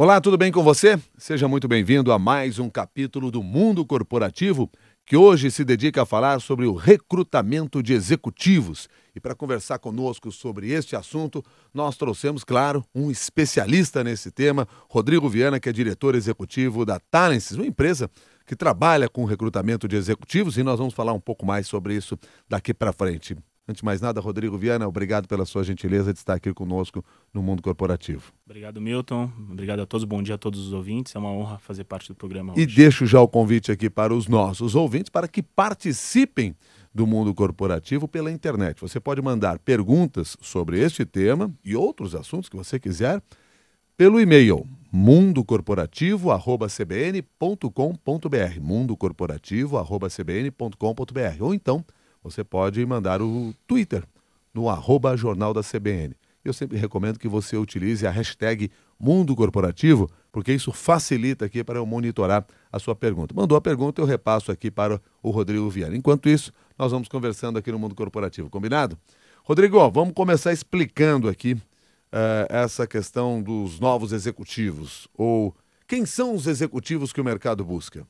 Olá, tudo bem com você? Seja muito bem-vindo a mais um capítulo do Mundo Corporativo, que hoje se dedica a falar sobre o recrutamento de executivos. E para conversar conosco sobre este assunto, nós trouxemos, claro, um especialista nesse tema, Rodrigo Viana, que é diretor executivo da Talents, uma empresa que trabalha com recrutamento de executivos, e nós vamos falar um pouco mais sobre isso daqui para frente. Antes de mais nada, Rodrigo Viana, obrigado pela sua gentileza de estar aqui conosco no Mundo Corporativo. Obrigado, Milton. Obrigado a todos. Bom dia a todos os ouvintes. É uma honra fazer parte do programa hoje. E deixo já o convite aqui para os nossos ouvintes para que participem do mundo corporativo pela internet. Você pode mandar perguntas sobre este tema e outros assuntos que você quiser pelo e-mail mundocorporativo@cbn.com.br, mundocorporativo@cbn.com.br ou então você pode mandar o Twitter no arroba jornal da CBN. Eu sempre recomendo que você utilize a hashtag Mundo Corporativo, porque isso facilita aqui para eu monitorar a sua pergunta. Mandou a pergunta, eu repasso aqui para o Rodrigo Vieira. Enquanto isso, nós vamos conversando aqui no Mundo Corporativo, combinado? Rodrigo, vamos começar explicando aqui uh, essa questão dos novos executivos, ou quem são os executivos que o mercado busca?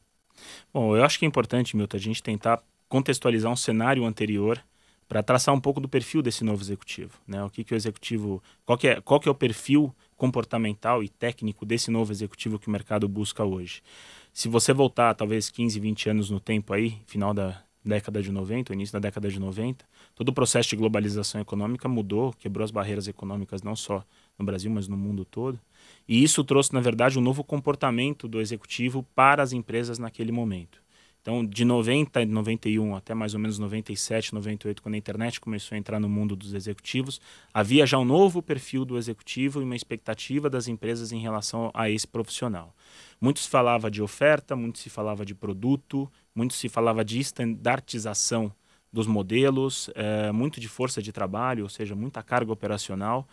Bom, eu acho que é importante, Milton, a gente tentar contextualizar um cenário anterior para traçar um pouco do perfil desse novo executivo, né? O que, que o executivo, qual que, é, qual que é o perfil comportamental e técnico desse novo executivo que o mercado busca hoje? Se você voltar talvez 15, 20 anos no tempo aí, final da década de 90, início da década de 90, todo o processo de globalização econômica mudou, quebrou as barreiras econômicas não só no Brasil, mas no mundo todo. E isso trouxe, na verdade, um novo comportamento do executivo para as empresas naquele momento. Então, de 90 e 91 até mais ou menos 97, 98, quando a internet começou a entrar no mundo dos executivos, havia já um novo perfil do executivo e uma expectativa das empresas em relação a esse profissional. Muito se falava de oferta, muito se falava de produto, muito se falava de estandartização dos modelos, é, muito de força de trabalho, ou seja, muita carga operacional.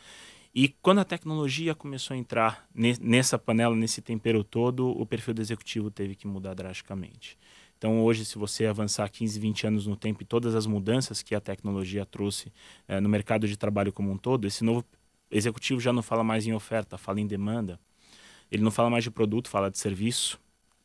E quando a tecnologia começou a entrar nessa panela, nesse tempero todo, o perfil do executivo teve que mudar drasticamente. Então, hoje, se você avançar 15, 20 anos no tempo e todas as mudanças que a tecnologia trouxe é, no mercado de trabalho como um todo, esse novo executivo já não fala mais em oferta, fala em demanda. Ele não fala mais de produto, fala de serviço.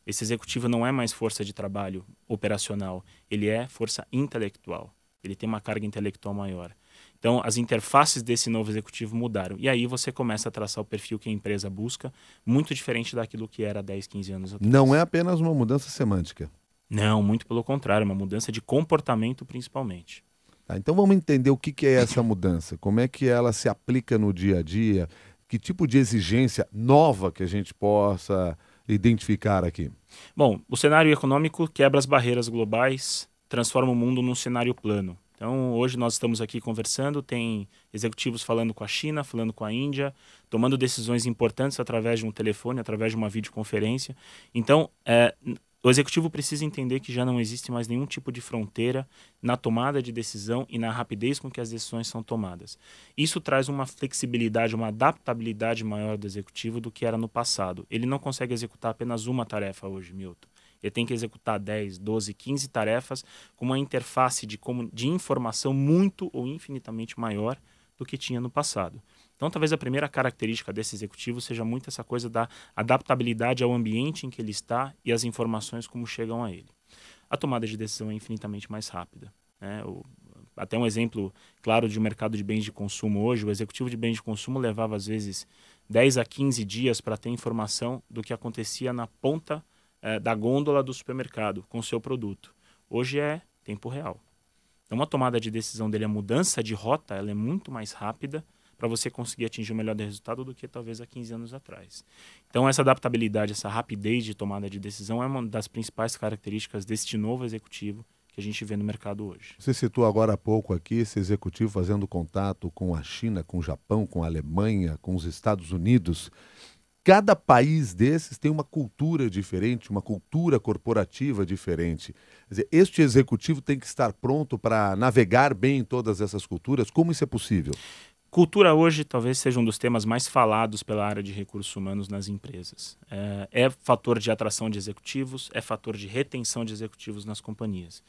Esse executivo não é mais força de trabalho operacional, ele é força intelectual. Ele tem uma carga intelectual maior. Então, as interfaces desse novo executivo mudaram. E aí você começa a traçar o perfil que a empresa busca, muito diferente daquilo que era 10, 15 anos atrás. Não é apenas uma mudança semântica. Não, muito pelo contrário, uma mudança de comportamento principalmente. Tá, então vamos entender o que, que é essa mudança, como é que ela se aplica no dia a dia, que tipo de exigência nova que a gente possa identificar aqui? Bom, o cenário econômico quebra as barreiras globais, transforma o mundo num cenário plano. Então, hoje nós estamos aqui conversando, tem executivos falando com a China, falando com a Índia, tomando decisões importantes através de um telefone, através de uma videoconferência. Então, é, o executivo precisa entender que já não existe mais nenhum tipo de fronteira na tomada de decisão e na rapidez com que as decisões são tomadas. Isso traz uma flexibilidade, uma adaptabilidade maior do executivo do que era no passado. Ele não consegue executar apenas uma tarefa hoje, Milton. Ele tem que executar 10, 12, 15 tarefas com uma interface de, de informação muito ou infinitamente maior do que tinha no passado. Então, talvez a primeira característica desse executivo seja muito essa coisa da adaptabilidade ao ambiente em que ele está e as informações como chegam a ele. A tomada de decisão é infinitamente mais rápida. Né? O, até um exemplo claro de um mercado de bens de consumo hoje, o executivo de bens de consumo levava às vezes 10 a 15 dias para ter informação do que acontecia na ponta eh, da gôndola do supermercado com o seu produto. Hoje é tempo real. Então, uma tomada de decisão dele, a mudança de rota, ela é muito mais rápida para você conseguir atingir o melhor resultado do que talvez há 15 anos atrás. Então, essa adaptabilidade, essa rapidez de tomada de decisão é uma das principais características deste novo executivo que a gente vê no mercado hoje. Você citou agora há pouco aqui esse executivo fazendo contato com a China, com o Japão, com a Alemanha, com os Estados Unidos. Cada país desses tem uma cultura diferente, uma cultura corporativa diferente. Dizer, este executivo tem que estar pronto para navegar bem em todas essas culturas. Como isso é possível? Cultura hoje talvez seja um dos temas mais falados pela área de recursos humanos nas empresas. É, é fator de atração de executivos, é fator de retenção de executivos nas companhias.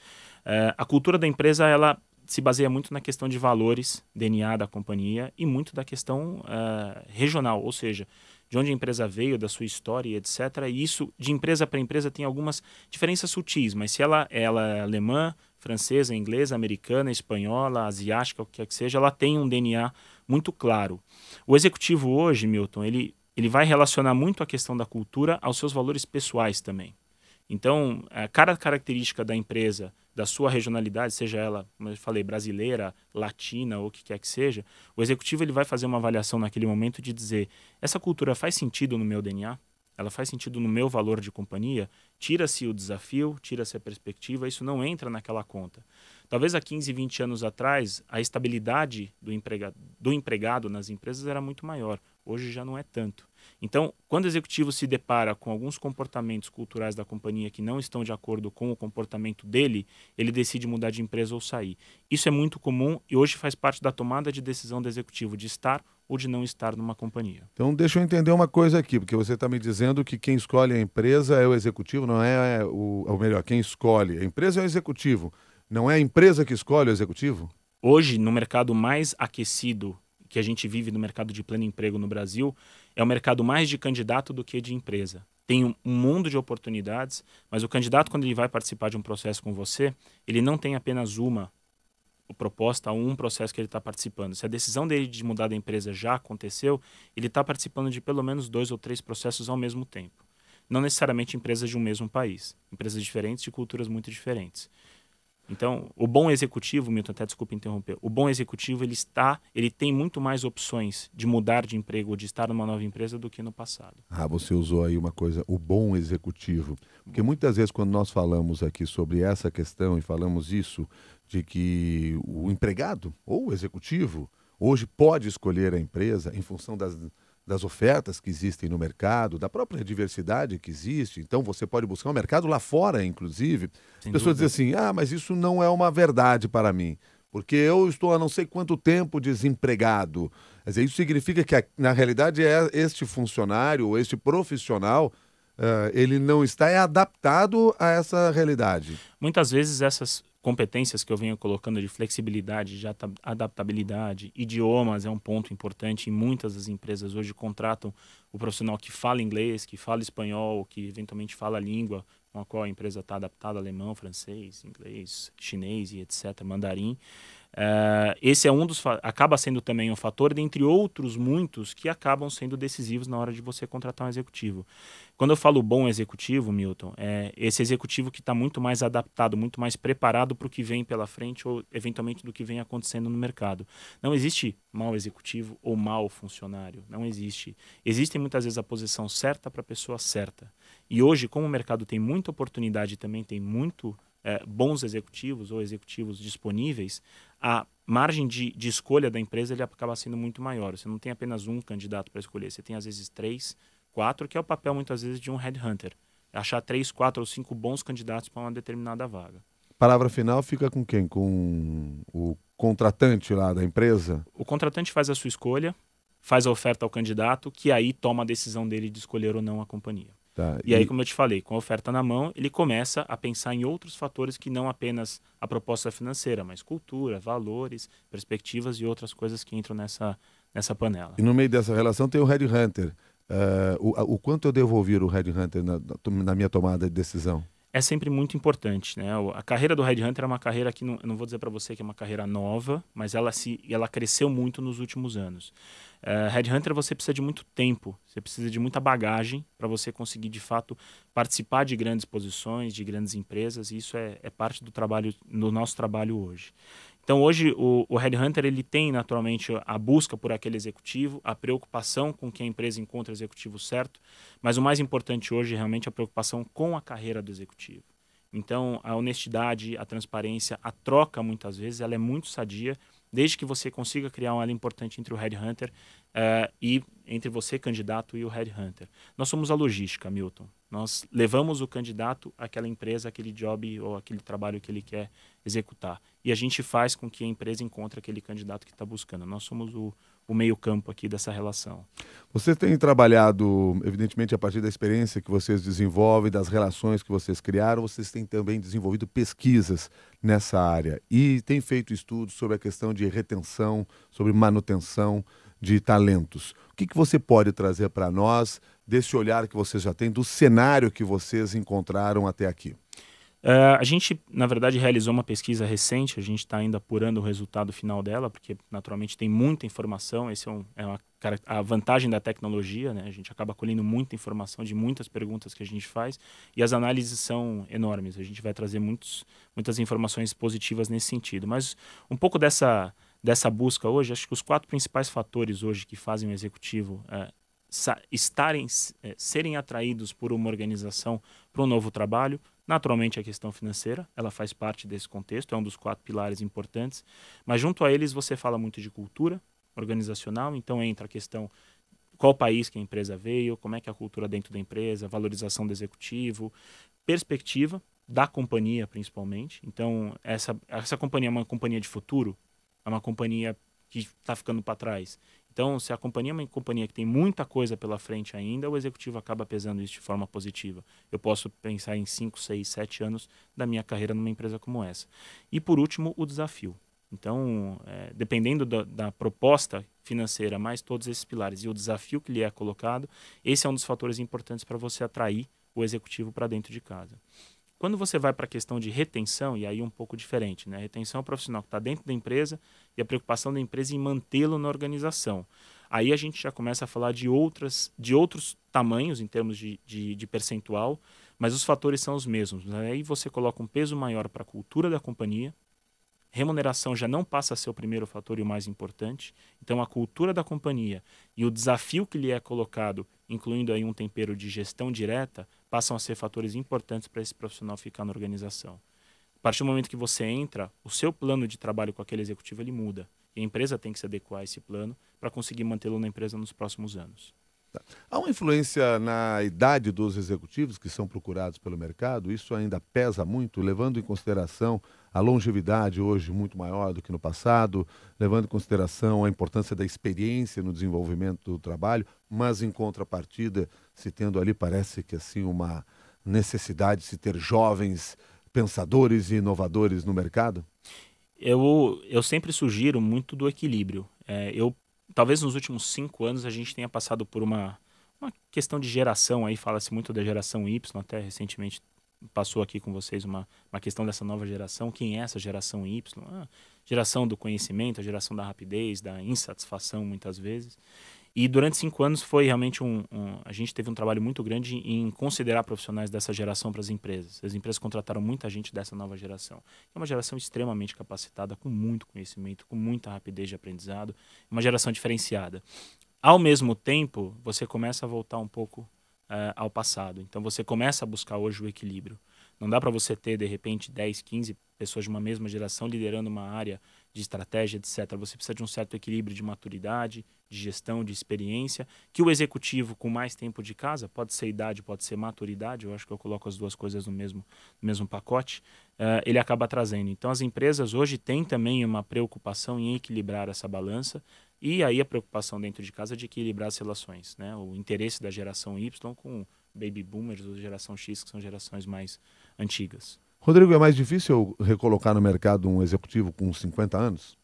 É, a cultura da empresa ela se baseia muito na questão de valores, DNA da companhia e muito da questão é, regional, ou seja, de onde a empresa veio, da sua história, etc. E isso, de empresa para empresa, tem algumas diferenças sutis, mas se ela, é, ela é alemã, francesa, inglesa, americana, espanhola, asiática, o que quer que seja, ela tem um DNA muito claro. O executivo hoje, Milton, ele, ele vai relacionar muito a questão da cultura aos seus valores pessoais também. Então, cada característica da empresa da sua regionalidade, seja ela, como eu falei, brasileira, latina ou o que quer que seja, o executivo ele vai fazer uma avaliação naquele momento de dizer: essa cultura faz sentido no meu DNA? Ela faz sentido no meu valor de companhia? Tira-se o desafio, tira-se a perspectiva, isso não entra naquela conta. Talvez há 15, 20 anos atrás, a estabilidade do empregado, do empregado nas empresas era muito maior. Hoje já não é tanto. Então, quando o executivo se depara com alguns comportamentos culturais da companhia que não estão de acordo com o comportamento dele, ele decide mudar de empresa ou sair. Isso é muito comum e hoje faz parte da tomada de decisão do executivo de estar ou de não estar numa companhia. Então, deixa eu entender uma coisa aqui, porque você está me dizendo que quem escolhe a empresa é o executivo, não é, é o. Ou melhor, quem escolhe a empresa é o executivo. Não é a empresa que escolhe o executivo? Hoje, no mercado mais aquecido que a gente vive no mercado de pleno emprego no Brasil, é o mercado mais de candidato do que de empresa. Tem um mundo de oportunidades, mas o candidato, quando ele vai participar de um processo com você, ele não tem apenas uma proposta um processo que ele está participando. Se a decisão dele de mudar da empresa já aconteceu, ele está participando de pelo menos dois ou três processos ao mesmo tempo. Não necessariamente empresas de um mesmo país, empresas diferentes e culturas muito diferentes. Então, o bom executivo, Milton, até desculpa interromper, o bom executivo ele está, ele tem muito mais opções de mudar de emprego ou de estar numa nova empresa do que no passado. Ah, você usou aí uma coisa, o bom executivo, porque muitas vezes quando nós falamos aqui sobre essa questão e falamos isso de que o empregado ou o executivo hoje pode escolher a empresa em função das das ofertas que existem no mercado, da própria diversidade que existe. Então você pode buscar o um mercado lá fora, inclusive. As Pessoas dizem assim: ah, mas isso não é uma verdade para mim, porque eu estou há não sei quanto tempo desempregado. Quer dizer, isso significa que, na realidade, é este funcionário ou este profissional. Uh, ele não está adaptado a essa realidade. Muitas vezes essas competências que eu venho colocando de flexibilidade, de adaptabilidade, idiomas é um ponto importante. E muitas das empresas hoje contratam o profissional que fala inglês, que fala espanhol, que eventualmente fala a língua com a qual a empresa está adaptada, alemão, francês, inglês, chinês e etc., mandarim. Uh, esse é um dos acaba sendo também um fator, dentre outros muitos que acabam sendo decisivos na hora de você contratar um executivo. Quando eu falo bom executivo, Milton, é esse executivo que está muito mais adaptado, muito mais preparado para o que vem pela frente ou eventualmente do que vem acontecendo no mercado. Não existe mau executivo ou mau funcionário, não existe. Existem muitas vezes a posição certa para a pessoa certa. E hoje, como o mercado tem muita oportunidade, também tem muito é, bons executivos ou executivos disponíveis, a margem de, de escolha da empresa ele acaba sendo muito maior. Você não tem apenas um candidato para escolher, você tem às vezes três, quatro, que é o papel muitas vezes de um headhunter. Achar três, quatro ou cinco bons candidatos para uma determinada vaga. Palavra final fica com quem? Com o contratante lá da empresa? O contratante faz a sua escolha, faz a oferta ao candidato, que aí toma a decisão dele de escolher ou não a companhia. Tá, e, e, aí, como eu te falei, com a oferta na mão, ele começa a pensar em outros fatores que não apenas a proposta financeira, mas cultura, valores, perspectivas e outras coisas que entram nessa, nessa panela. E no meio dessa relação tem o Red Hunter. Uh, o, o, quanto eu ouvir o Red Hunter na, na minha tomada de decisão? é sempre muito importante, né? A carreira do Red Hunter é uma carreira que não, não vou dizer para você que é uma carreira nova, mas ela se ela cresceu muito nos últimos anos. Uh, Red Hunter você precisa de muito tempo, você precisa de muita bagagem para você conseguir de fato participar de grandes posições, de grandes empresas. E isso é, é parte do trabalho, do nosso trabalho hoje. Então hoje o, o headhunter ele tem naturalmente a busca por aquele executivo, a preocupação com que a empresa encontra o executivo certo, mas o mais importante hoje é realmente a preocupação com a carreira do executivo. Então a honestidade, a transparência, a troca muitas vezes ela é muito sadia, desde que você consiga criar um área importante entre o headhunter uh, e entre você, candidato, e o headhunter. Nós somos a logística, Milton. Nós levamos o candidato àquela empresa, aquele job ou aquele trabalho que ele quer executar. E a gente faz com que a empresa encontre aquele candidato que está buscando. Nós somos o, o meio-campo aqui dessa relação. Você tem trabalhado, evidentemente, a partir da experiência que vocês desenvolvem, das relações que vocês criaram, vocês têm também desenvolvido pesquisas nessa área e tem feito estudos sobre a questão de retenção, sobre manutenção de talentos. O que, que você pode trazer para nós desse olhar que você já tem, do cenário que vocês encontraram até aqui? Uh, a gente, na verdade, realizou uma pesquisa recente, a gente está ainda apurando o resultado final dela, porque naturalmente tem muita informação, essa é, um, é uma, a vantagem da tecnologia, né? a gente acaba colhendo muita informação de muitas perguntas que a gente faz, e as análises são enormes, a gente vai trazer muitos, muitas informações positivas nesse sentido. Mas um pouco dessa dessa busca hoje, acho que os quatro principais fatores hoje que fazem o executivo é, estarem, é, serem atraídos por uma organização para um novo trabalho, naturalmente a é questão financeira, ela faz parte desse contexto, é um dos quatro pilares importantes, mas junto a eles você fala muito de cultura organizacional, então entra a questão qual país que a empresa veio, como é que é a cultura dentro da empresa, valorização do executivo, perspectiva da companhia principalmente. Então, essa, essa companhia é uma companhia de futuro, é uma companhia que está ficando para trás. Então, se a companhia é uma companhia que tem muita coisa pela frente ainda, o executivo acaba pesando isso de forma positiva. Eu posso pensar em 5, 6, 7 anos da minha carreira numa empresa como essa. E por último, o desafio. Então, é, dependendo da, da, proposta financeira, mais todos esses pilares e o desafio que lhe é colocado, esse é um dos fatores importantes para você atrair o executivo para dentro de casa. Quando você vai para a questão de retenção, e aí um pouco diferente, né? Retenção é o profissional que está dentro da empresa e a preocupação da empresa em mantê-lo na organização. Aí a gente já começa a falar de, outras, de outros tamanhos em termos de, de, de percentual, mas os fatores são os mesmos. Né? Aí você coloca um peso maior para a cultura da companhia, remuneração já não passa a ser o primeiro fator e o mais importante. Então, a cultura da companhia e o desafio que lhe é colocado, incluindo aí um tempero de gestão direta, passam a ser fatores importantes para esse profissional ficar na organização. A partir do momento que você entra, o seu plano de trabalho com aquele executivo ele muda. E a empresa tem que se adequar a esse plano para conseguir mantê-lo na empresa nos próximos anos. Tá. Há uma influência na idade dos executivos que são procurados pelo mercado? Isso ainda pesa muito, levando em consideração a longevidade hoje muito maior do que no passado, levando em consideração a importância da experiência no desenvolvimento do trabalho, mas em contrapartida, se tendo ali parece que assim uma necessidade de se ter jovens pensadores e inovadores no mercado? Eu, eu sempre sugiro muito do equilíbrio. É, eu talvez nos últimos cinco anos a gente tenha passado por uma uma questão de geração aí fala-se muito da geração Y até recentemente passou aqui com vocês uma, uma questão dessa nova geração. Quem é essa geração Y? Ah, geração do conhecimento, a geração da rapidez, da insatisfação, muitas vezes. E durante cinco anos foi realmente um, um, A gente teve um trabalho muito grande em considerar profissionais dessa geração para as empresas. As empresas contrataram muita gente dessa nova geração. É uma geração extremamente capacitada, com muito conhecimento, com muita rapidez de aprendizado, uma geração diferenciada. Ao mesmo tempo, você começa a voltar um pouco uh, ao passado. Então você começa a buscar hoje o equilíbrio. Não dá para você ter, de repente, 10, 15 pessoas de uma mesma geração liderando uma área de estratégia, etc. Você precisa de um certo equilíbrio de maturidade, de gestão, de experiência, que o executivo com mais tempo de casa, pode ser idade, pode ser maturidade, eu acho que eu coloco as duas coisas no mesmo, no mesmo pacote, uh, ele acaba trazendo. Então, as empresas hoje têm também uma preocupação em equilibrar essa balança, e aí a preocupação dentro de casa é de equilibrar as relações, né? O interesse da geração Y com baby boomers ou geração X, que são gerações mais antigas. Rodrigo, é mais difícil recolocar no mercado um executivo com 50 anos?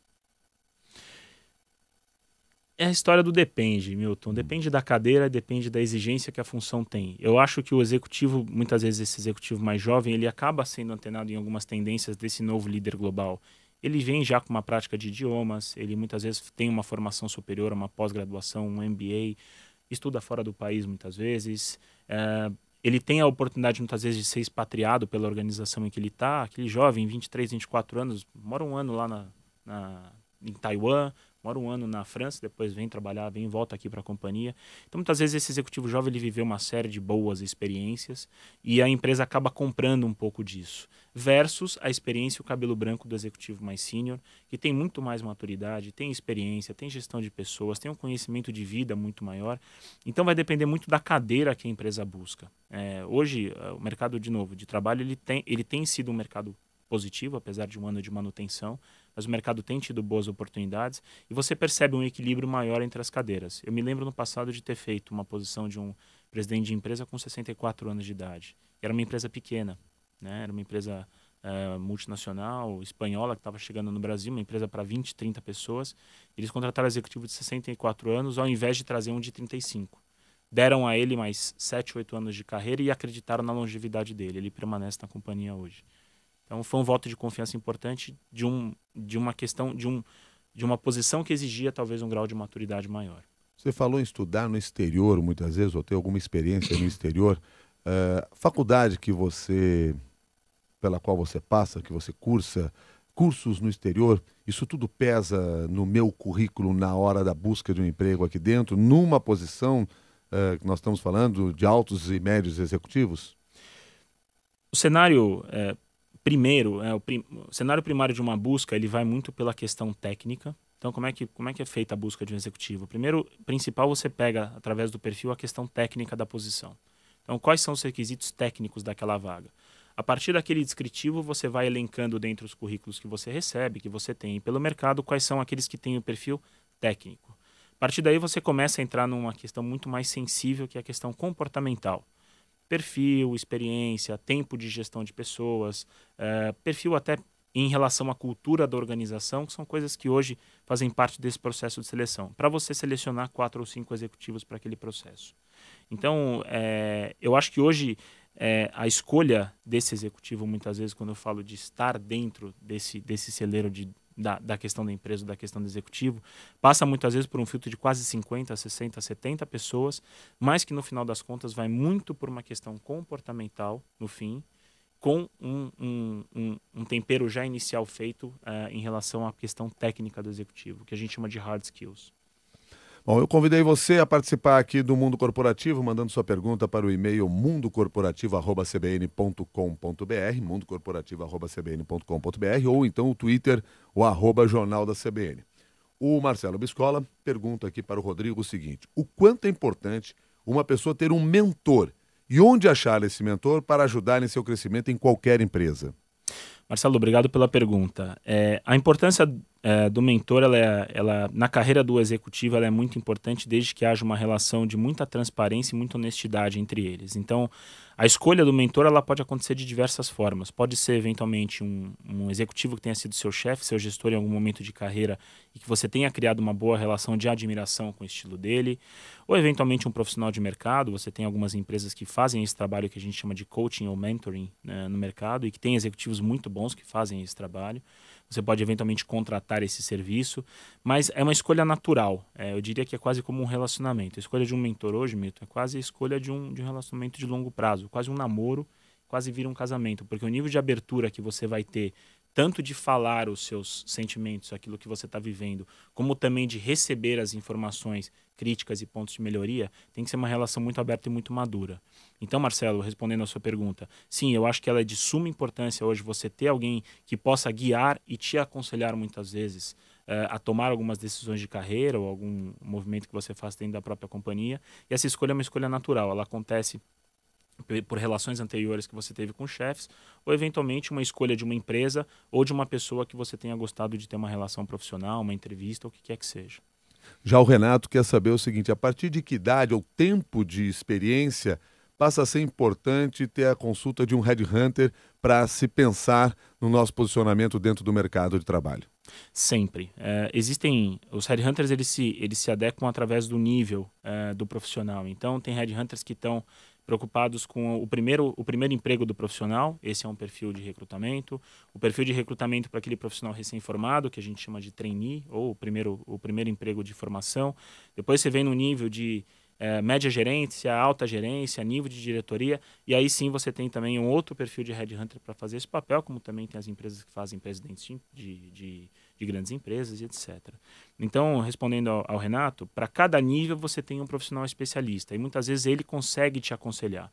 É a história do depende, Milton. Depende da cadeira, depende da exigência que a função tem. Eu acho que o executivo, muitas vezes esse executivo mais jovem, ele acaba sendo antenado em algumas tendências desse novo líder global ele vem já com uma prática de idiomas, ele muitas vezes tem uma formação superior, uma pós-graduação, um MBA, estuda fora do país muitas vezes, é, ele tem a oportunidade muitas vezes de ser expatriado pela organização em que ele está, aquele jovem, 23, 24 anos, mora um ano lá na, na em Taiwan, mora um ano na França, depois vem trabalhar, vem volta aqui para a companhia. Então, muitas vezes esse executivo jovem ele viveu uma série de boas experiências e a empresa acaba comprando um pouco disso. Versus a experiência e o cabelo branco do executivo mais sênior, que tem muito mais maturidade, tem experiência, tem gestão de pessoas, tem um conhecimento de vida muito maior. Então, vai depender muito da cadeira que a empresa busca. É, hoje, é, o mercado de novo de trabalho ele tem, ele tem sido um mercado positivo, apesar de um ano de manutenção mas o mercado tem tido boas oportunidades e você percebe um equilíbrio maior entre as cadeiras. Eu me lembro no passado de ter feito uma posição de um presidente de empresa com 64 anos de idade. Era uma empresa pequena, né? era uma empresa uh, multinacional, espanhola, que estava chegando no Brasil, uma empresa para 20, 30 pessoas. Eles contrataram executivo de 64 anos ao invés de trazer um de 35 deram a ele mais 7, 8 anos de carreira e acreditaram na longevidade dele. Ele permanece na companhia hoje. Então foi um voto de confiança importante de, um, de uma questão, de, um, de uma posição que exigia talvez um grau de maturidade maior. Você falou em estudar no exterior muitas vezes, ou ter alguma experiência no exterior. Uh, faculdade que você, pela qual você passa, que você cursa, cursos no exterior, isso tudo pesa no meu currículo na hora da busca de um emprego aqui dentro, numa posição eh, que uh, nós estamos falando de altos e médios executivos? O cenário eh, primeiro, é, o, prim... o, cenário primário de uma busca ele vai muito pela questão técnica. Então, como é, que, como é que é feita a busca de um executivo? Primeiro, principal, você pega, através do perfil, a questão técnica da posição. Então, quais são os requisitos técnicos daquela vaga? A partir daquele descritivo, você vai elencando dentro dos currículos que você recebe, que você tem pelo mercado, quais são aqueles que têm o perfil técnico. A partir daí, você começa a entrar numa questão muito mais sensível, que é a questão comportamental perfil, experiência, tempo de gestão de pessoas, eh, perfil até em relação à cultura da organização, que são coisas que hoje fazem parte desse processo de seleção, para você selecionar quatro ou cinco executivos para aquele processo. Então, é, eu acho que hoje é, a escolha desse executivo, muitas vezes, quando eu falo de estar dentro desse, desse celeiro de da, da questão da empresa, da questão do executivo, passa muitas vezes por um filtro de quase 50, 60, 70 pessoas, mas que no final das contas vai muito por uma questão comportamental, no fim, com um, um, um, um tempero já inicial feito uh, em relação à questão técnica do executivo, que a gente chama de hard skills. Bom, eu convidei você a participar aqui do Mundo Corporativo, mandando sua pergunta para o e-mail mundocorporativo.cbn.com.br, mundocorporativo.cbn.com.br, ou então o Twitter, o arroba Jornal da CBN. O Marcelo Biscola pergunta aqui para o Rodrigo o seguinte: o quanto é importante uma pessoa ter um mentor e onde achar esse mentor para ajudar em seu crescimento em qualquer empresa? Marcelo, obrigado pela pergunta. É, a importância é, do mentor, ela, é, ela na carreira do executivo, ela é muito importante desde que haja uma relação de muita transparência e muita honestidade entre eles. Então, a escolha do mentor ela pode acontecer de diversas formas. Pode ser eventualmente um, um executivo que tenha sido seu chefe, seu gestor em algum momento de carreira e que você tenha criado uma boa relação de admiração com o estilo dele, ou eventualmente um profissional de mercado. Você tem algumas empresas que fazem esse trabalho que a gente chama de coaching ou mentoring né, no mercado e que tem executivos muito bons que fazem esse trabalho você pode eventualmente contratar esse serviço, mas é uma escolha natural. É, eu diria que é quase como um relacionamento. A escolha de um mentor hoje, Milton, é quase a escolha de um, de um relacionamento de longo prazo, quase um namoro, quase vira um casamento, porque o nível de abertura que você vai ter tanto de falar os seus sentimentos, aquilo que você está vivendo, como também de receber as informações críticas e pontos de melhoria, tem que ser uma relação muito aberta e muito madura. Então, Marcelo, respondendo a sua pergunta, sim, eu acho que ela é de suma importância hoje você ter alguém que possa guiar e te aconselhar muitas vezes uh, a tomar algumas decisões de carreira ou algum movimento que você faz dentro da própria companhia. E essa escolha é uma escolha natural, ela acontece por relações anteriores que você teve com chefes, ou eventualmente uma escolha de uma empresa ou de uma pessoa que você tenha gostado de ter uma relação profissional, uma entrevista, ou o que quer que seja. Já o Renato quer saber o seguinte: a partir de que idade ou tempo de experiência passa a ser importante ter a consulta de um headhunter para se pensar no nosso posicionamento dentro do mercado de trabalho? Sempre. É, existem os headhunters, eles se, eles se adequam através do nível é, do profissional. Então, tem headhunters que estão preocupados com o primeiro, o primeiro emprego do profissional, esse é um perfil de recrutamento, o perfil de recrutamento para aquele profissional recém-formado, que a gente chama de trainee, ou o primeiro, o primeiro emprego de formação. Depois você vem no nível de é, média gerência, alta gerência, nível de diretoria, e aí sim você tem também um outro perfil de headhunter para fazer esse papel, como também tem as empresas que fazem presidentes de, de de grandes empresas e etc. Então, respondendo ao, ao Renato, para cada nível você tem um profissional especialista e muitas vezes ele consegue te aconselhar.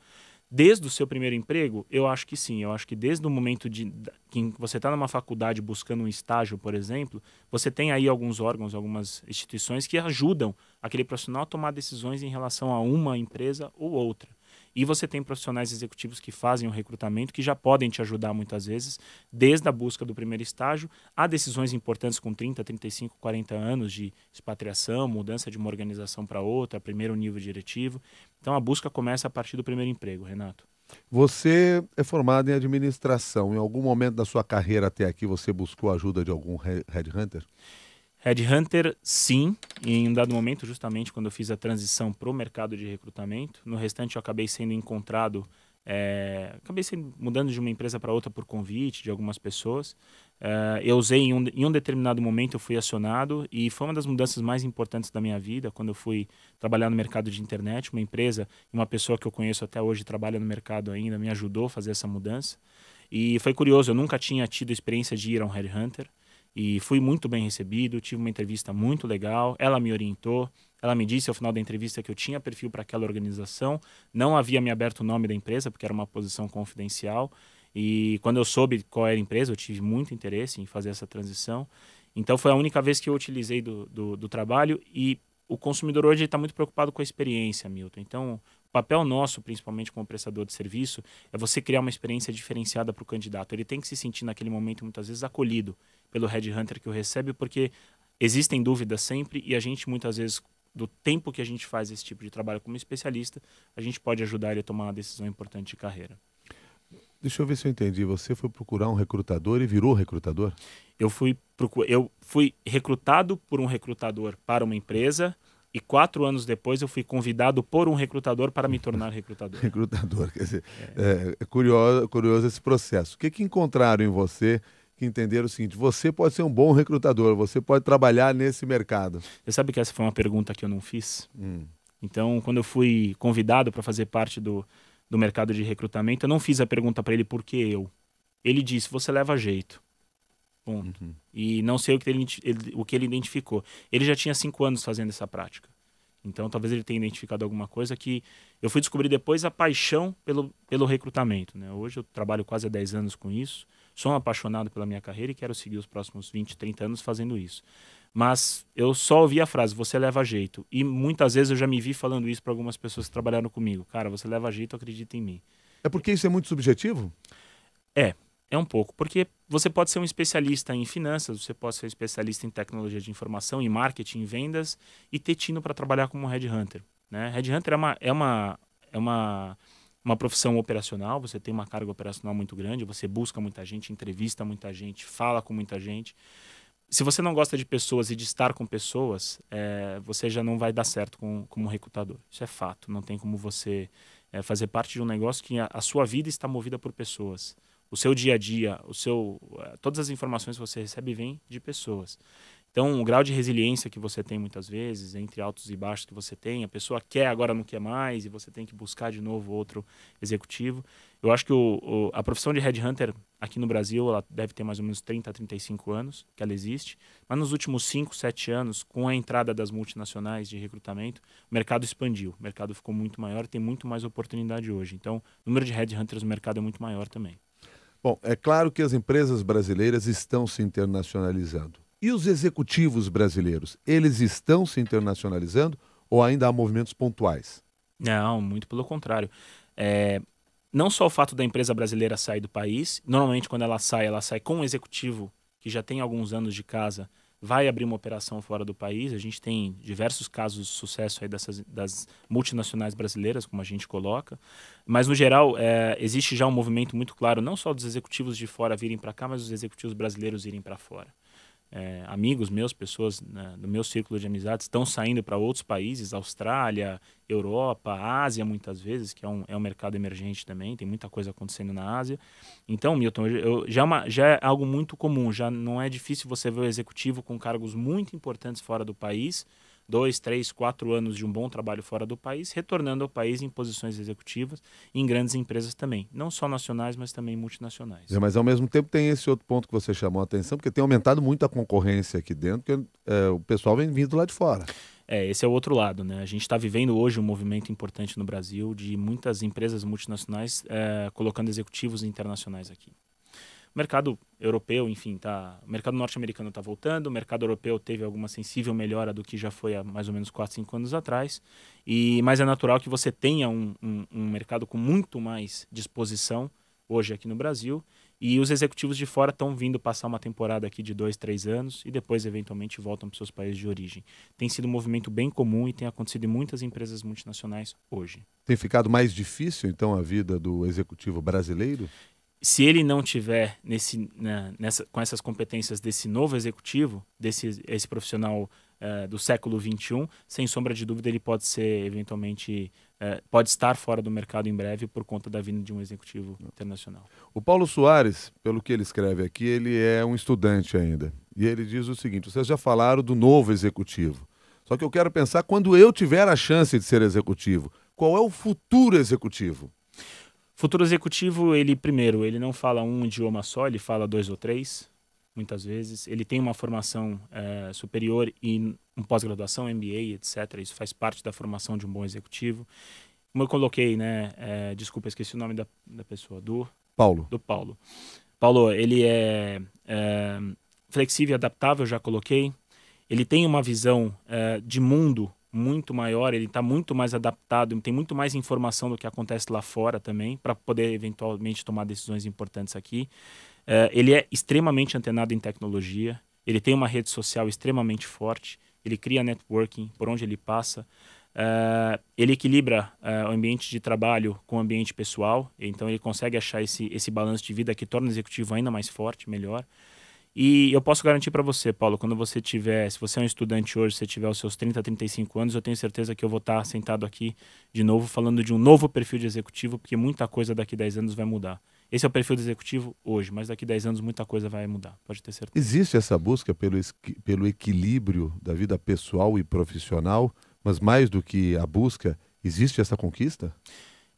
Desde o seu primeiro emprego, eu acho que sim. Eu acho que desde o momento de, que você está numa faculdade buscando um estágio, por exemplo, você tem aí alguns órgãos, algumas instituições que ajudam aquele profissional a tomar decisões em relação a uma empresa ou outra. E você tem profissionais executivos que fazem o recrutamento que já podem te ajudar muitas vezes, desde a busca do primeiro estágio a decisões importantes com 30, 35, 40 anos de expatriação, mudança de uma organização para outra, primeiro nível diretivo. Então a busca começa a partir do primeiro emprego, Renato. Você é formado em administração. Em algum momento da sua carreira até aqui, você buscou ajuda de algum headhunter? Head Headhunter, sim, em um dado momento, justamente quando eu fiz a transição para o mercado de recrutamento. No restante, eu acabei sendo encontrado, é, acabei sendo, mudando de uma empresa para outra por convite de algumas pessoas. É, eu usei, em um, em um determinado momento, eu fui acionado e foi uma das mudanças mais importantes da minha vida, quando eu fui trabalhar no mercado de internet. Uma empresa, uma pessoa que eu conheço até hoje trabalha no mercado ainda, me ajudou a fazer essa mudança. E foi curioso, eu nunca tinha tido experiência de ir a um Headhunter. Hunter e fui muito bem recebido, tive uma entrevista muito legal, ela me orientou, ela me disse ao final da entrevista que eu tinha perfil para aquela organização, não havia me aberto o nome da empresa, porque era uma posição confidencial, e quando eu soube qual era a empresa, eu tive muito interesse em fazer essa transição. Então foi a única vez que eu utilizei do, do, do trabalho e o consumidor hoje está muito preocupado com a experiência, Milton. Então, papel nosso, principalmente como prestador de serviço, é você criar uma experiência diferenciada para o candidato. Ele tem que se sentir naquele momento muitas vezes acolhido pelo headhunter que o recebe, porque existem dúvidas sempre e a gente muitas vezes do tempo que a gente faz esse tipo de trabalho como especialista, a gente pode ajudar ele a tomar uma decisão importante de carreira. Deixa eu ver se eu entendi. Você foi procurar um recrutador e virou recrutador? Eu fui, eu fui recrutado por um recrutador para uma empresa e quatro anos depois eu fui convidado por um recrutador para me tornar recrutador. recrutador, quer dizer, é. é, curioso, curioso esse processo. O que, que encontraram em você que entenderam o seguinte: você pode ser um bom recrutador, você pode trabalhar nesse mercado? Você sabe que essa foi uma pergunta que eu não fiz? Hum. Então, quando eu fui convidado para fazer parte do, do mercado de recrutamento, eu não fiz a pergunta para ele por que eu. Ele disse: você leva jeito. Ponto. Uhum. E não sei o que, ele, o que ele identificou. Ele já tinha cinco anos fazendo essa prática. Então, talvez ele tenha identificado alguma coisa que eu fui descobrir depois a paixão pelo, pelo recrutamento. Né? Hoje eu trabalho quase há 10 anos com isso, sou um apaixonado pela minha carreira e quero seguir os próximos 20, 30 anos fazendo isso. Mas eu só ouvi a frase, você leva jeito. E muitas vezes eu já me vi falando isso para algumas pessoas que trabalharam comigo. Cara, você leva jeito, acredita em mim. É porque isso é muito subjetivo? É, é um pouco, porque você pode ser um especialista em finanças, você pode ser um especialista em tecnologia de informação, em marketing, em vendas, e ter tino para trabalhar como headhunter. Né? Headhunter é uma, é uma, é uma, uma profissão operacional, você tem uma carga operacional muito grande, você busca muita gente, entrevista muita gente, fala com muita gente. Se você não gosta de pessoas e de estar com pessoas, é, você já não vai dar certo com, como recrutador. Isso é fato. Não tem como você é, fazer parte de um negócio que a, a sua vida está movida por pessoas o seu dia a dia, o seu, eh, todas as informações que você recebe vêm de pessoas. Então, o grau de resiliência que você tem muitas vezes, entre altos e baixos que você tem, a pessoa quer, agora não quer mais, e você tem que buscar de novo outro executivo. Eu acho que o, o, a profissão de headhunter aqui no Brasil, ela deve ter mais ou menos 30 a 35 anos que ela existe, mas nos últimos 5, 7 anos, com a entrada das multinacionais de recrutamento, o mercado expandiu, o mercado ficou muito maior, tem muito mais oportunidade hoje. Então, o número de headhunters no mercado é muito maior também. Bom, é claro que as empresas brasileiras estão se internacionalizando. E os executivos brasileiros, eles estão se internacionalizando ou ainda há movimentos pontuais? Não, muito pelo contrário. É, não só o fato da empresa brasileira sair do país, normalmente quando ela sai, ela sai com um executivo que já tem alguns anos de casa vai abrir uma operação fora do país. A gente tem diversos casos de sucesso aí dessas, das multinacionais brasileiras, como a gente coloca. Mas, no geral, é, existe já um movimento muito claro, não só dos executivos de fora virem para cá, mas dos executivos brasileiros irem para fora é, amigos meus, pessoas né, do meu círculo de amizades estão saindo para outros países, Austrália, Europa, Ásia muitas vezes, que é um, é um mercado emergente também, tem muita coisa acontecendo na Ásia. Então, Milton, eu, já, é uma, já é algo muito comum, já não é difícil você ver o executivo com cargos muito importantes fora do país, dois, três, quatro anos de um bom trabalho fora do país, retornando ao país em posições executivas, em grandes empresas também, não só nacionais, mas também multinacionais. É, mas ao mesmo tempo tem esse outro ponto que você chamou a atenção, porque tem aumentado muito a concorrência aqui dentro, porque é, o pessoal vem vindo lá de fora. É, esse é o outro lado, né? A gente está vivendo hoje um movimento importante no Brasil de muitas empresas multinacionais é, colocando executivos internacionais aqui mercado europeu, enfim, tá, o mercado norte-americano está voltando, o mercado europeu teve alguma sensível melhora do que já foi há mais ou menos 4, 5 anos atrás, e mas é natural que você tenha um, um, um mercado com muito mais disposição hoje aqui no Brasil, e os executivos de fora estão vindo passar uma temporada aqui de dois, três anos e depois, eventualmente, voltam para seus países de origem. Tem sido um movimento bem comum e tem acontecido em muitas empresas multinacionais hoje. Tem ficado mais difícil, então, a vida do executivo brasileiro? se ele não tiver nesse, né, nessa, com essas competências desse novo executivo, desse esse profissional uh, do século XXI, sem sombra de dúvida ele pode ser eventualmente uh, pode estar fora do mercado em breve por conta da vinda de um executivo internacional. O Paulo Soares, pelo que ele escreve aqui, ele é um estudante ainda e ele diz o seguinte: vocês já falaram do novo executivo, só que eu quero pensar quando eu tiver a chance de ser executivo, qual é o futuro executivo? Futuro executivo, ele primeiro, ele não fala um idioma só, ele fala dois ou três, muitas vezes. Ele tem uma formação é, superior e um pós-graduação, MBA, etc. Isso faz parte da formação de um bom executivo. Como eu coloquei, né? É, desculpa, esqueci o nome da, da pessoa. Do Paulo. Do Paulo. Paulo, ele é, é flexível e adaptável, já coloquei. Ele tem uma visão de mundo muito maior, ele está muito mais adaptado, tem muito mais informação do que acontece lá fora também, para poder eventualmente tomar decisões importantes aqui. Eh, ele é extremamente antenado em tecnologia, ele tem uma rede social extremamente forte, ele cria networking por onde ele passa. Uh, ele equilibra uh, o ambiente de trabalho com o ambiente pessoal, então ele consegue achar esse, esse balanço de vida que torna o executivo ainda mais forte, melhor. E eu posso garantir para você, Paulo, quando você tiver, se você é um estudante hoje, se tiver os seus 30, 35 anos, eu tenho certeza que eu vou estar tá sentado aqui de novo falando de um novo perfil de executivo, porque muita coisa daqui a 10 anos vai mudar. Esse é o perfil do executivo hoje, mas daqui a 10 anos muita coisa vai mudar, pode ter certeza. Existe essa busca pelo, pelo equilíbrio da vida pessoal e profissional, mas mais do que a busca, existe essa conquista?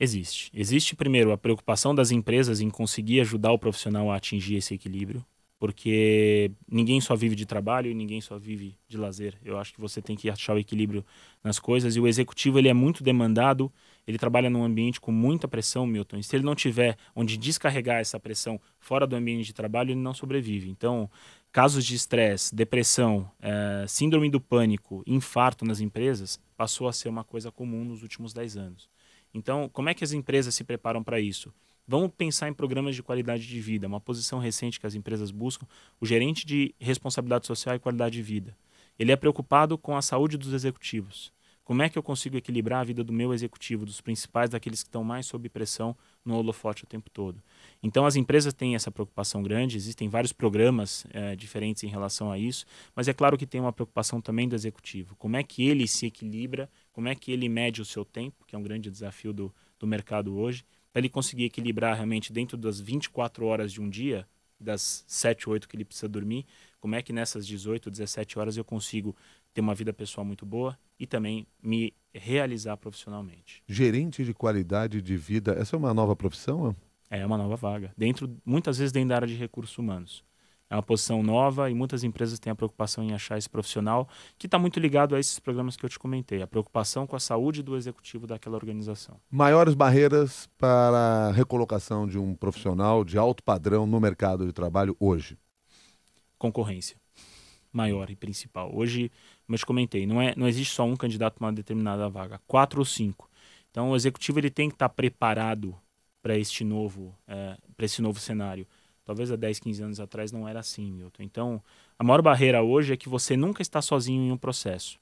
Existe. Existe, primeiro, a preocupação das empresas em conseguir ajudar o profissional a atingir esse equilíbrio porque ninguém só vive de trabalho e ninguém só vive de lazer. Eu acho que você tem que achar o equilíbrio nas coisas e o executivo ele é muito demandado, ele trabalha num ambiente com muita pressão, Milton. E se ele não tiver onde descarregar essa pressão fora do ambiente de trabalho, ele não sobrevive. Então, casos de estresse, depressão, é, síndrome do pânico, infarto nas empresas passou a ser uma coisa comum nos últimos 10 anos. Então, como é que as empresas se preparam para isso? Vamos pensar em programas de qualidade de vida, uma posição recente que as empresas buscam, o gerente de responsabilidade social e qualidade de vida. Ele é preocupado com a saúde dos executivos. Como é que eu consigo equilibrar a vida do meu executivo, dos principais, daqueles que estão mais sob pressão no holofote o tempo todo? Então, as empresas têm essa preocupação grande, existem vários programas é, diferentes em relação a isso, mas é claro que tem uma preocupação também do executivo. Como é que ele se equilibra, como é que ele mede o seu tempo, que é um grande desafio do, do mercado hoje, para ele conseguir equilibrar realmente dentro das 24 horas de um dia, das 7, 8 que ele precisa dormir, como é que nessas 18, 17 horas eu consigo ter uma vida pessoal muito boa e também me realizar profissionalmente. Gerente de qualidade de vida, essa é uma nova profissão? É uma nova vaga. Dentro, muitas vezes dentro da área de recursos humanos. É uma posição nova e muitas empresas têm a preocupação em achar esse profissional, que está muito ligado a esses programas que eu te comentei, a preocupação com a saúde do executivo daquela organização. Maiores barreiras para a recolocação de um profissional de alto padrão no mercado de trabalho hoje? Concorrência maior e principal. Hoje, como eu te comentei, não, é, não existe só um candidato para uma determinada vaga, quatro ou cinco. Então, o executivo ele tem que estar tá preparado para este novo, é, eh, para esse novo cenário. Talvez há 10, 15 anos atrás não era assim, Milton. Então, a maior barreira hoje é que você nunca está sozinho em um processo.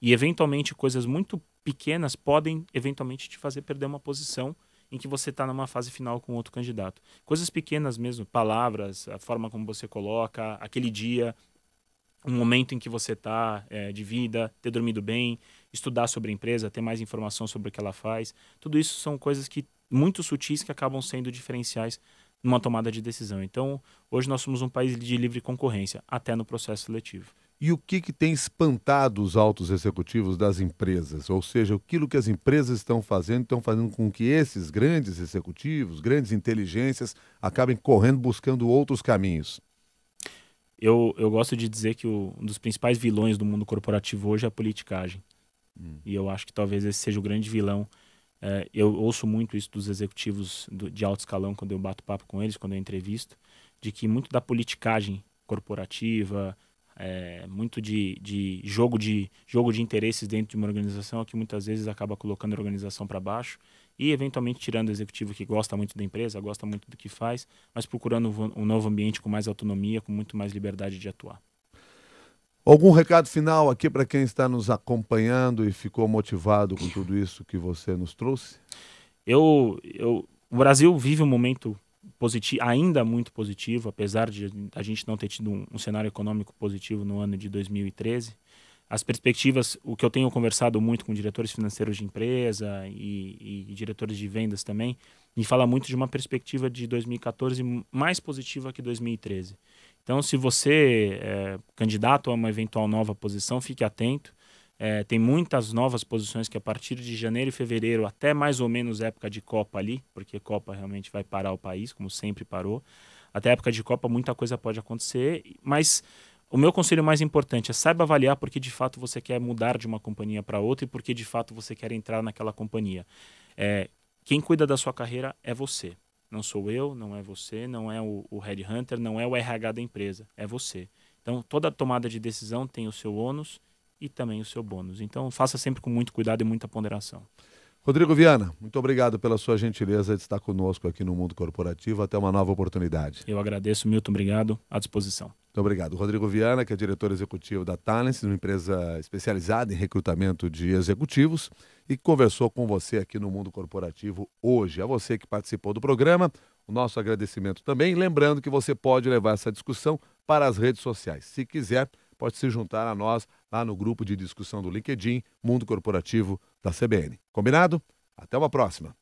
E, eventualmente, coisas muito pequenas podem, eventualmente, te fazer perder uma posição em que você está numa fase final com outro candidato. Coisas pequenas mesmo, palavras, a forma como você coloca, aquele dia, um momento em que você está é, eh, de vida, ter dormido bem, estudar sobre a empresa, ter mais informação sobre o que ela faz. Tudo isso são coisas que muito sutis que acabam sendo diferenciais numa tomada de decisão. Então, hoje nós somos um país de livre concorrência, até no processo seletivo. E o que, que tem espantado os altos executivos das empresas? Ou seja, aquilo que as empresas estão fazendo, estão fazendo com que esses grandes executivos, grandes inteligências, acabem correndo buscando outros caminhos. Eu, eu gosto de dizer que o, um dos principais vilões do mundo corporativo hoje é a politicagem. Hum. E eu acho que talvez esse seja o grande vilão é, eu ouço muito isso dos executivos do, de alto escalão quando eu bato papo com eles, quando eu entrevisto, de que muito da politicagem corporativa, é, muito de, de, jogo de jogo de interesses dentro de uma organização é que muitas vezes acaba colocando a organização para baixo e eventualmente tirando o executivo que gosta muito da empresa, gosta muito do que faz, mas procurando um novo ambiente com mais autonomia, com muito mais liberdade de atuar. Algum recado final aqui para quem está nos acompanhando e ficou motivado com tudo isso que você nos trouxe? Eu, eu o Brasil vive um momento positivo, ainda muito positivo, apesar de a gente não ter tido um, um cenário econômico positivo no ano de 2013. As perspectivas, o que eu tenho conversado muito com diretores financeiros de empresa e, e diretores de vendas também, me fala muito de uma perspectiva de 2014 mais positiva que 2013 então, se você é candidato a uma eventual nova posição, fique atento. É, tem muitas novas posições que a partir de janeiro e fevereiro, até mais ou menos época de Copa ali, porque Copa realmente vai parar o país, como sempre parou. Até época de Copa, muita coisa pode acontecer, mas o meu conselho mais importante é saiba avaliar porque de fato você quer mudar de uma companhia para outra e porque de fato você quer entrar naquela companhia. É, quem cuida da sua carreira é você. Não sou eu, não é você, não é o, o Hunter, não é o RH da empresa, é você. Então, toda tomada de decisão tem o seu ônus e também o seu bônus. Então, faça sempre com muito cuidado e muita ponderação. Rodrigo Viana, muito obrigado pela sua gentileza de estar conosco aqui no Mundo Corporativo. Até uma nova oportunidade. Eu agradeço, Milton. Obrigado. À disposição. Muito obrigado. Rodrigo Viana, que é diretor executivo da Talents, uma empresa especializada em recrutamento de executivos, e conversou com você aqui no Mundo Corporativo hoje. A você que participou do programa, o nosso agradecimento também. Lembrando que você pode levar essa discussão para as redes sociais. Se quiser, pode se juntar a nós lá no grupo de discussão do LinkedIn Mundo Corporativo da CBN. Combinado? Até uma próxima!